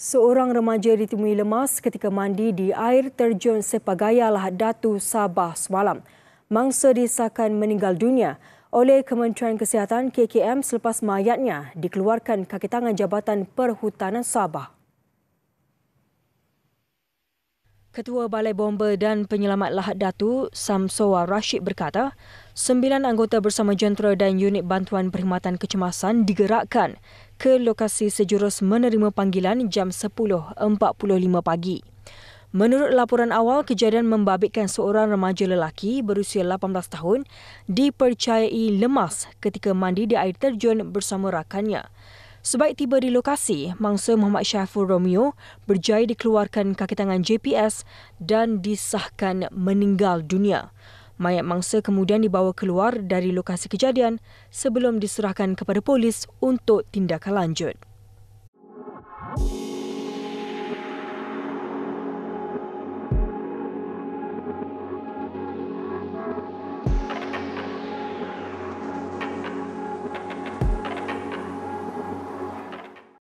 Seorang remaja ditemui lemas ketika mandi di air terjun Sepagaya Sepagayalah Datu Sabah semalam. Mangsa disahkan meninggal dunia oleh Kementerian Kesihatan KKM selepas mayatnya dikeluarkan kaki tangan Jabatan Perhutanan Sabah. Ketua Balai Bomba dan Penyelamat Lahat Datu, Samsoa Rashid berkata, sembilan anggota bersama jentera dan unit bantuan perkhidmatan kecemasan digerakkan ke lokasi sejurus menerima panggilan jam 10.45 pagi. Menurut laporan awal, kejadian membabitkan seorang remaja lelaki berusia 18 tahun dipercayai lemas ketika mandi di air terjun bersama rakannya. Sebaik tiba di lokasi, mangsa Muhammad Syaiful Romeo berjaya dikeluarkan kaki tangan JPS dan disahkan meninggal dunia. Mayat mangsa kemudian dibawa keluar dari lokasi kejadian sebelum diserahkan kepada polis untuk tindakan lanjut.